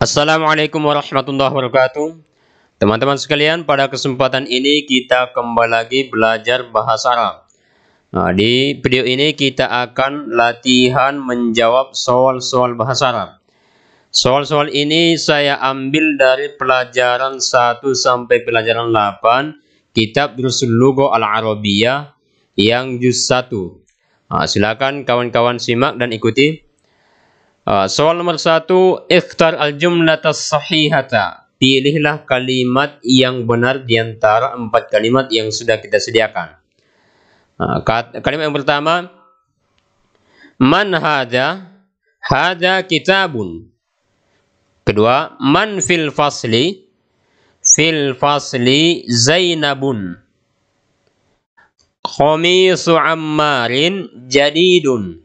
Assalamualaikum warahmatullahi wabarakatuh Teman-teman sekalian pada kesempatan ini kita kembali lagi belajar bahasa Arab nah, Di video ini kita akan latihan menjawab soal-soal bahasa Arab Soal-soal ini saya ambil dari pelajaran 1 sampai pelajaran 8 Kitab Durusul Lugo Al-Arabiyah yang juz 1 nah, Silakan kawan-kawan simak dan ikuti Ah, soal nomor satu, ikhtar al-jumlatas sahihata. Pilihlah kalimat yang benar di antara empat kalimat yang sudah kita sediakan. Ah, kalimat yang pertama, Man hada, hada kitabun. Kedua, man fil fasli, fil fasli Zainabun. Khomisu ammarin jadidun.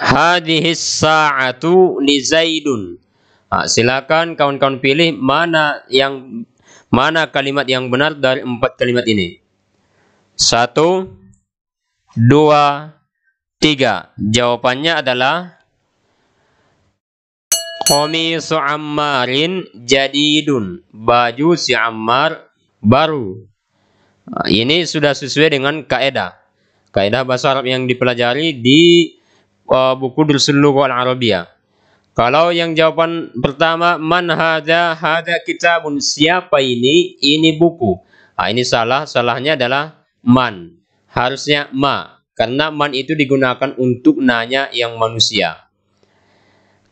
hadhis sa'atu li Zaidun. Nah, silakan kawan-kawan pilih mana yang mana kalimat yang benar dari empat kalimat ini. Satu, dua, tiga. Jawabannya adalah Komisu Ammarin jadidun. Baju si Ammar baru. Nah, ini sudah sesuai dengan kaedah. Kaedah bahasa Arab yang dipelajari di uh, buku Dursul al arabiya Kalau yang jawaban pertama man hada hada kitabun siapa ini ini buku. Nah, ini salah, salahnya adalah man. Harusnya ma karena man itu digunakan untuk nanya yang manusia.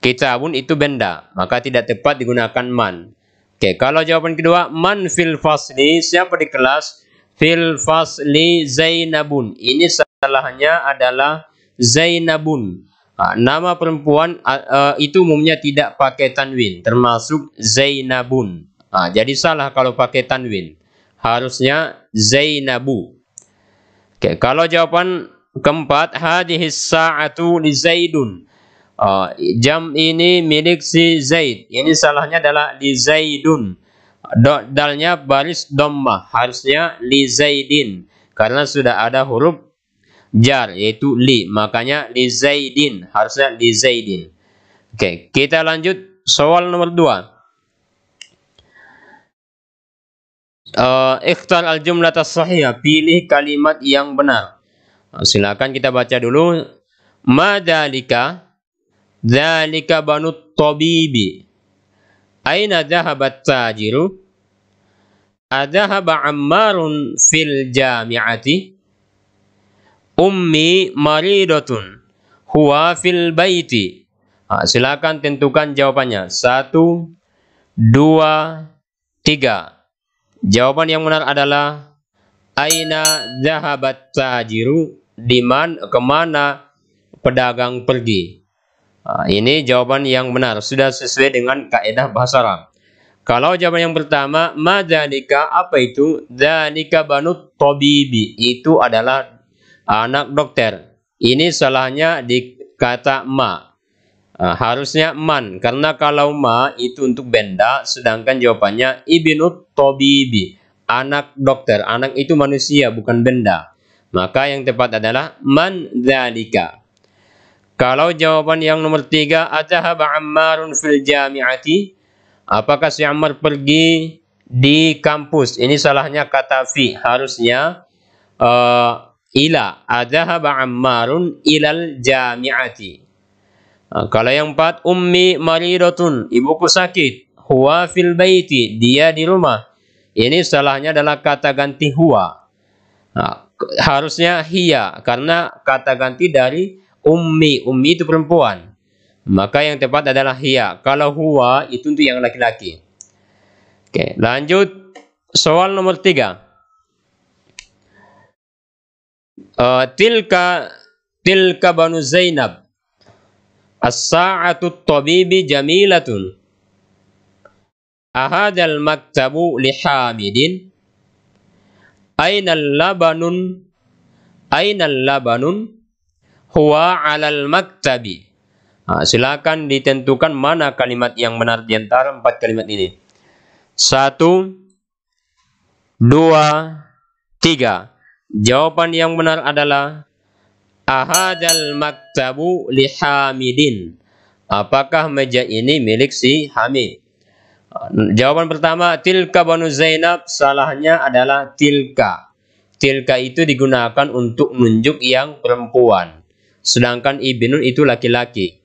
Kitabun itu benda, maka tidak tepat digunakan man. Oke, kalau jawaban kedua man fil fasli siapa di kelas? Fil fasli Zainabun. Ini salahnya adalah Zainabun. nama perempuan e, itu umumnya tidak pakai tanwin, termasuk Zainabun. jadi salah kalau pakai tanwin. Harusnya Zainabu. Oke, kalau jawaban keempat, hadihis sa'atu li Zaidun. jam ini milik si Zaid. Ini salahnya adalah li Zaidun. dalnya baris domba. harusnya li Zaidin karena sudah ada huruf jar yaitu li. Makanya li zaidin harusnya li zaidin. Oke, kita lanjut soal nomor 2. Uh, eh, ikhtar al jumlah sahihah pilih kalimat yang benar nah, silakan kita baca dulu madalika dalika banut tabibi aina dhahabat tajiru Adahaba ammarun fil jami'ati ummi maridatun huwa fil baiti. Nah, silakan tentukan jawabannya. Satu, dua, tiga. Jawaban yang benar adalah Aina zahabat tajiru diman kemana pedagang pergi. Nah, ini jawaban yang benar sudah sesuai dengan kaidah bahasa Arab. Kalau jawaban yang pertama, madanika apa itu? Danika banu tobibi Itu adalah anak dokter. Ini salahnya di kata ma. Nah, harusnya man karena kalau ma itu untuk benda sedangkan jawabannya ibnu tobibi anak dokter anak itu manusia bukan benda maka yang tepat adalah man dzalika kalau jawaban yang nomor tiga adhaba ammarun fil jami'ati apakah si Ammar pergi di kampus ini salahnya kata fi harusnya uh, ila adhahaba ammarun ilal jami'ati ah, kalau yang empat ummi maridotun ibuku sakit huwa fil baiti dia di rumah ini salahnya adalah kata ganti huwa nah, harusnya hiya karena kata ganti dari ummi ummi itu perempuan maka yang tepat adalah hiya kalau huwa itu untuk yang laki-laki oke lanjut soal nomor tiga uh, tilka tilka banu Zainab as-sa'atu tabibi jamilatun ahadal maktabu lihamidin ainal labanun ainal labanun huwa alal maktabi nah, silakan ditentukan mana kalimat yang benar di antara empat kalimat ini satu dua tiga Jawaban yang benar adalah Ahadal maktabu lihamidin. Apakah meja ini milik si Hamid? Jawaban pertama, tilka banu Zainab. Salahnya adalah tilka. Tilka itu digunakan untuk menunjuk yang perempuan. Sedangkan ibnun itu laki-laki.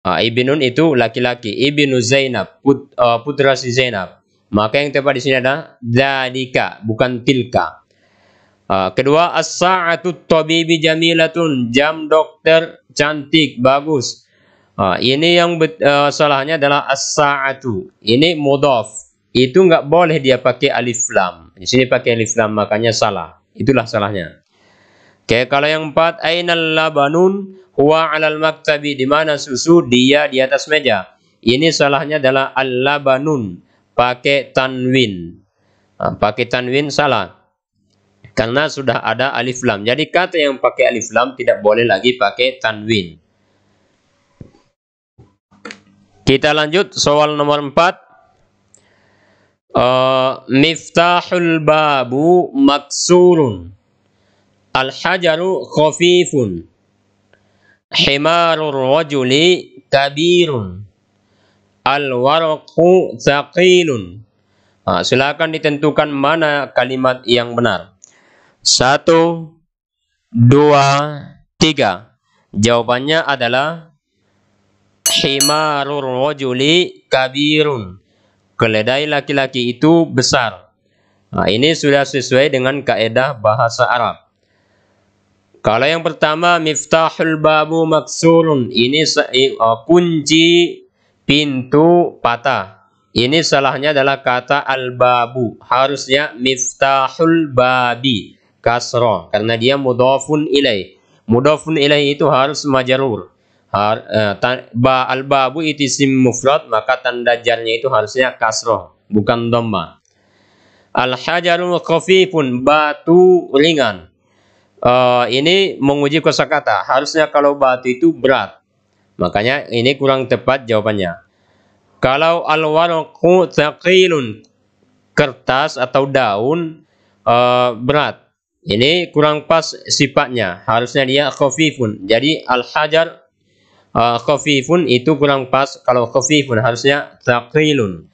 Ah, ibnun itu laki-laki. Ibnu Zainab, put, uh, putra si Zainab. Maka yang tepat di sini adalah dalika, bukan tilka. Ah, kedua as-sa'atu tabibi jamilatun, jam dokter cantik, bagus. Uh, ini yang uh, salahnya adalah as-sa'atu. Ini mudhaf. Itu nggak boleh dia pakai alif lam. Di sini pakai alif lam makanya salah. Itulah salahnya. Oke, okay, kalau yang empat ainal labanun huwa alal maktabi di mana susu dia di atas meja. Ini salahnya adalah al-labanun pakai tanwin. pakai tanwin salah karena sudah ada alif lam. Jadi kata yang pakai alif lam tidak boleh lagi pakai tanwin. Kita lanjut soal nomor 4. Uh, eh, miftahul babu maksurun. Al-hajaru khafifun. Himarul rajuli kabirun. Al-warqu thaqilun. Nah, silakan ditentukan mana kalimat yang benar. Satu, dua, tiga. Jawabannya adalah Himarur rajuli kabirun. Keledai laki-laki itu besar. Nah, ini sudah sesuai dengan kaedah bahasa Arab. Kalau yang pertama miftahul babu maksurun, ini uh, kunci pintu patah. Ini salahnya adalah kata al-babu, harusnya miftahul babi kasroh karena dia mudafun ilai mudafun ilai itu harus majarur. Har, eh, ba al babu itisim mufrad maka tanda jarnya itu harusnya kasroh bukan domba. Al hajarul khafifun batu ringan. Uh, ini menguji kosakata. Harusnya kalau batu itu berat. Makanya ini kurang tepat jawabannya. Kalau al thaqilun kertas atau daun uh, berat. Ini kurang pas sifatnya. Harusnya dia khafifun. Jadi al-hajar uh, khafifun itu kurang pas. Kalau khafifun harusnya taqilun.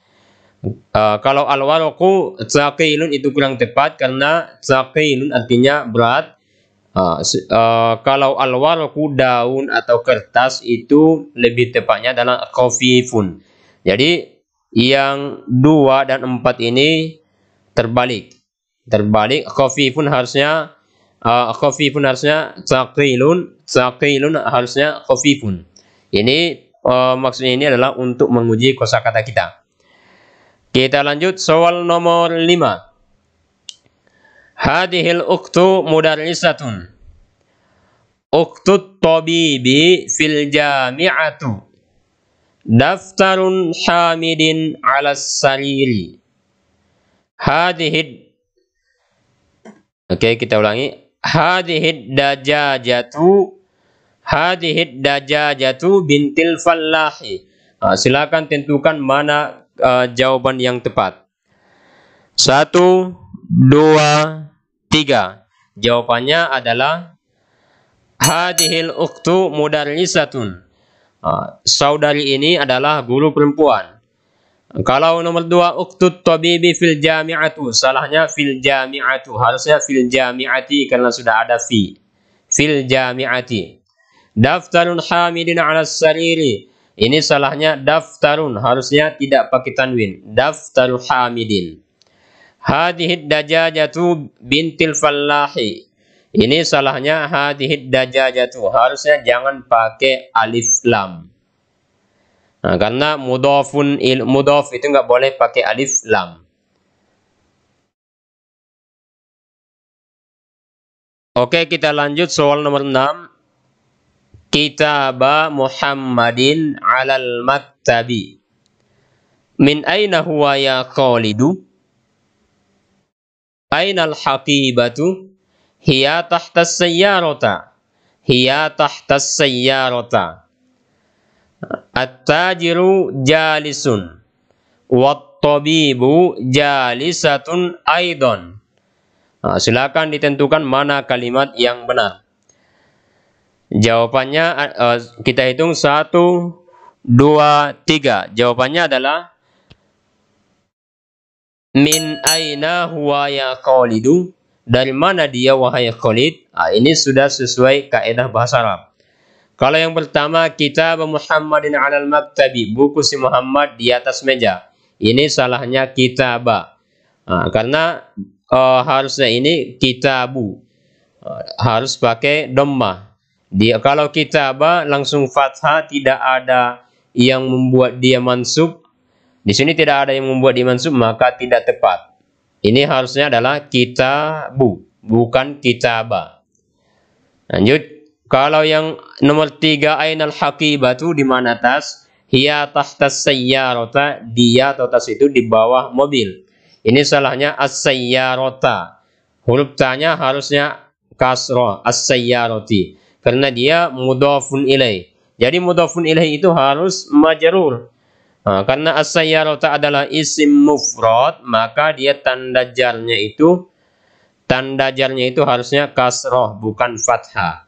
Uh, kalau al-waraqu taqilun itu kurang tepat karena taqilun artinya berat. Uh, uh, kalau al daun atau kertas itu lebih tepatnya adalah khafifun. Jadi yang dua dan empat ini terbalik terbalik khafi harusnya uh, khafi harusnya saqilun saqilun harusnya khafifun ini uh, maksudnya ini adalah untuk menguji kosakata kita kita lanjut soal nomor 5 hadhil uktu mudarrisatun uktut tabibi fil jami'atu daftarun hamidin ala sariri hadhid Oke, okay, kita ulangi. Hadihid dajajatu Hadihid dajajatu bintil fallahi. Nah, silakan tentukan mana uh, jawaban yang tepat. Satu, dua, tiga. Jawabannya adalah Hadihil uktu mudarisatun. Ah, saudari ini adalah guru perempuan. Kalau nomor dua uktut tabibi fil jami'atu salahnya fil jami'atu harusnya fil jami'ati karena sudah ada fi fil jami'ati daftarun hamidin ala sariri ini salahnya daftarun harusnya tidak pakai tanwin Daftarun hamidin hadhihi dajajatu bintil fallahi ini salahnya hadhihi dajajatu harusnya jangan pakai alif lam Nah, karena mudofun il mudof itu nggak boleh pakai alif lam. Oke, kita lanjut soal nomor 6. Kitaba Muhammadin alal maktabi. Min aina huwa ya qalidu? Aina al-haqibatu? Hiya tahta sayyarata. Hiya tahta sayyarata. At-tajiru jalisun Wat-tabibu jalisatun aidon nah, Silakan ditentukan mana kalimat yang benar Jawabannya ah, kita hitung satu, dua, tiga. Jawabannya adalah Min aina huwa ya Dari mana dia wahai Khalid? Nah, ini sudah sesuai kaedah bahasa Arab. Kalau yang pertama kita Muhammadin alal maktabi, buku si Muhammad di atas meja. Ini salahnya kitab. Nah, karena uh, harusnya ini kitabu. Uh, harus pakai domba. Dia kalau kitab langsung fathah tidak ada yang membuat dia mansub. Di sini tidak ada yang membuat dia mansub maka tidak tepat. Ini harusnya adalah kitabu, bukan kitaba. Lanjut kalau yang nomor tiga ainal haqibatu di mana tas? Hiya tahta sayyarota. Dia atau tas itu di bawah mobil. Ini salahnya as-sayyarota. Huruf tanya harusnya kasro as-sayyaroti. Karena dia mudafun ilai. Jadi mudafun ilai itu harus majrur. Nah, karena as sayyarota adalah isim mufrad, maka dia tanda jarnya itu tanda jarnya itu harusnya kasroh bukan fathah.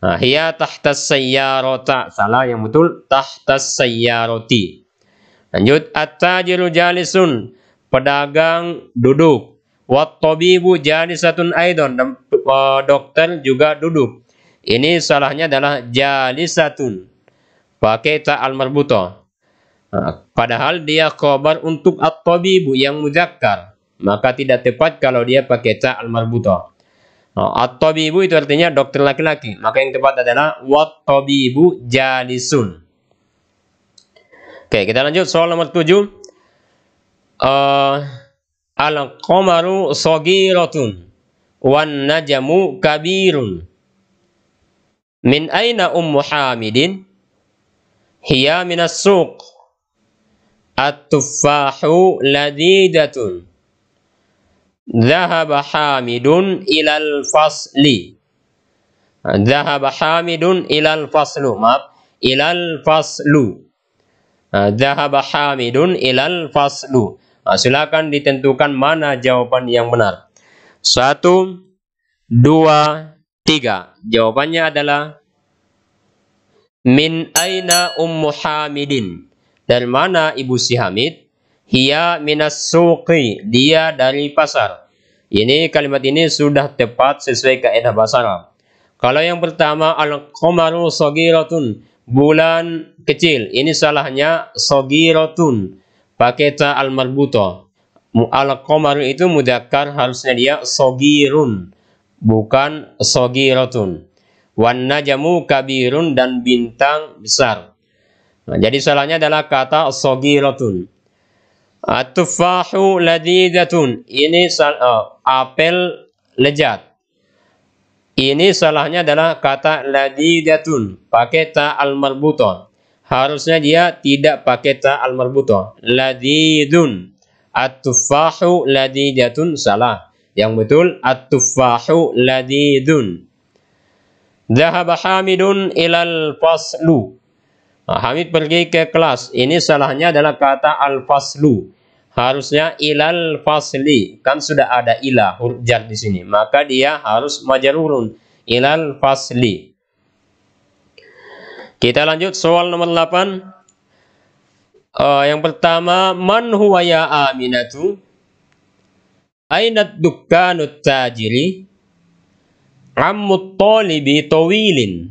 Nah, hiya tahtas sayyarota Salah yang betul tahtas sayyaroti Lanjut at-tajiru jalisun. Pedagang duduk. Wat tabibu jalisatun aidon. Dan e, dokter juga duduk. Ini salahnya adalah jalisatun. Pakai ta al marbuto. padahal dia khobar untuk at-tabibu yang muzakkar. Maka tidak tepat kalau dia pakai ta al marbuto. Oh, at-tabibu itu artinya dokter laki-laki. Maka yang tepat adalah wat-tabibu jalisun. Oke, kita lanjut soal nomor 7. Uh, eh, Al-qamaru sagiratun wan najamu kabirun. Min aina ummu Hamidin? Hiya minas suq. At-tuffahu ladidatun. Zahaba Hamidun ilal fasli. Zahaba Hamidun ilal faslu. Maaf, ilal faslu. Zahaba Hamidun ilal faslu. Nah, silakan ditentukan mana jawaban yang benar. Satu, dua, tiga. Jawabannya adalah Min aina ummu Hamidin. Dari mana ibu si Hamid? Hiya minas suqi. Dia dari pasar. Ini kalimat ini sudah tepat sesuai kaidah bahasa Arab. Kalau yang pertama al-qamaru sagiratun, bulan kecil. Ini salahnya sagiratun. Pakai ta al-marbuto. Al-qamaru itu mudzakkar harusnya dia sagirun bukan sogiratun. Wan najamu kabirun dan bintang besar. Nah, jadi salahnya adalah kata sogiratun. At-tuffahu ladidatun. Ini uh, apel lezat. Ini salahnya adalah kata ladidatun. Pakai ta al Harusnya dia tidak pakai ta al-marbuton. Ladidun. at ladidatun salah. Yang betul at-tuffahu ladidun. Dhahaba Hamidun ilal faslu. Ah, Hamid pergi ke kelas. Ini salahnya adalah kata al-faslu. Harusnya ilal fasli. Kan sudah ada ilah huruf jar di sini. Maka dia harus majarurun. Ilal fasli. Kita lanjut soal nomor 8. Uh, ah, yang pertama, man huwa ya aminatu? Ainat dukkanut tajiri? Ammut talibi towilin.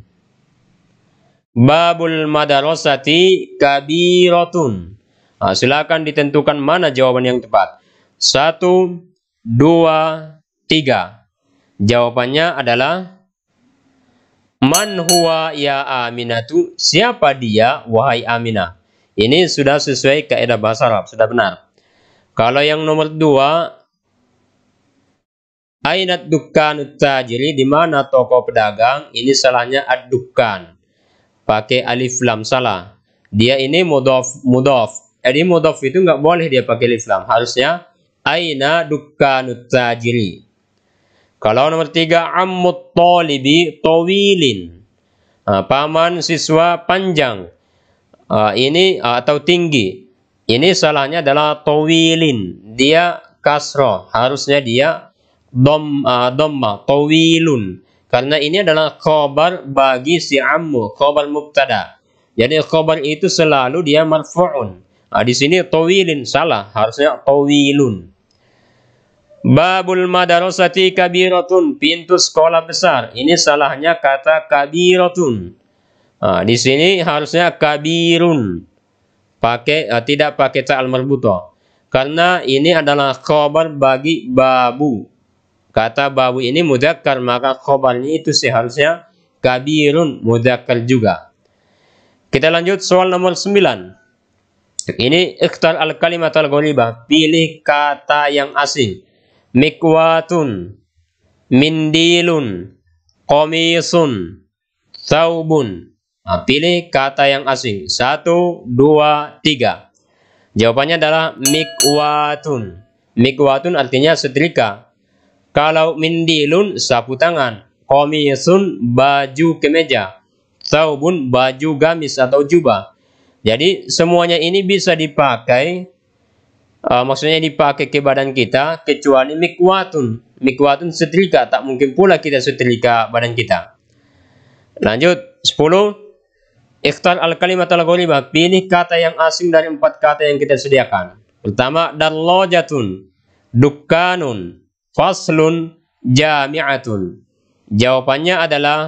Babul madarosati kabirotun. Nah, silakan ditentukan mana jawaban yang tepat. Satu, dua, tiga. Jawabannya adalah Man ya Aminatu? Siapa dia, wahai Aminah? Ini sudah sesuai kaidah bahasa Arab, sudah benar. Kalau yang nomor dua, Ainat dukkan tajiri, di mana toko pedagang? Ini salahnya ad pakai alif lam salah. Dia ini mudof mudof. Jadi mudof itu nggak boleh dia pakai alif lam. Harusnya aina dukkanut tajiri. Kalau nomor tiga ammut tolibi towilin. Ah, paman siswa panjang. Ah, ini ah, atau tinggi. Ini salahnya adalah towilin. Dia kasro. Harusnya dia dom, uh, domma. Towilun. Karena ini adalah khobar bagi si ammu, khobar mubtada. Jadi khobar itu selalu dia marfu'un. Nah, di sini towilin salah, harusnya towilun. Babul madarasati kabiratun, pintu sekolah besar. Ini salahnya kata kabiratun. Nah, di sini harusnya kabirun. Pakai eh, tidak pakai ta'al marbuto. Karena ini adalah khobar bagi babu. Kata babu ini mudakar maka khobarnya itu seharusnya kabirun mudakar juga. Kita lanjut soal nomor 9. Ini ikhtar al-kalimat al-ghalibah. Pilih kata yang asing. Mikwatun, mindilun, komisun, saubun. Nah, pilih kata yang asing. Satu, dua, tiga. Jawabannya adalah mikwatun. Mikwatun artinya setrika. Kalau mindilun sapu tangan, komisun baju kemeja, taubun baju gamis atau jubah. Jadi semuanya ini bisa dipakai uh, maksudnya dipakai ke badan kita kecuali mikwatun. Mikwatun setrika, tak mungkin pula kita setrika badan kita. Lanjut 10 Ikhtar al-kalimat al pilih kata yang asing dari empat kata yang kita sediakan. Pertama, darlojatun, dukkanun, Faslun jami'atun. Jawabannya adalah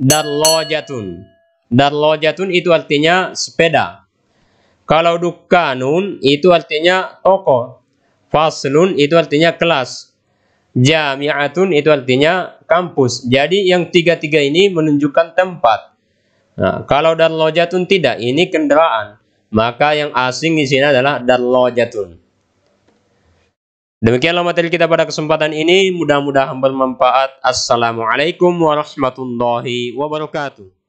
darlojatun. Darlojatun itu artinya sepeda. Kalau Dukkanun itu artinya toko. Faslun itu artinya kelas. Jami'atun itu artinya kampus. Jadi yang tiga-tiga ini menunjukkan tempat. Nah, kalau darlojatun tidak, ini kendaraan. Maka yang asing di sini adalah darlojatun. Demikianlah materi kita pada kesempatan ini. Mudah-mudahan bermanfaat. Assalamualaikum warahmatullahi wabarakatuh.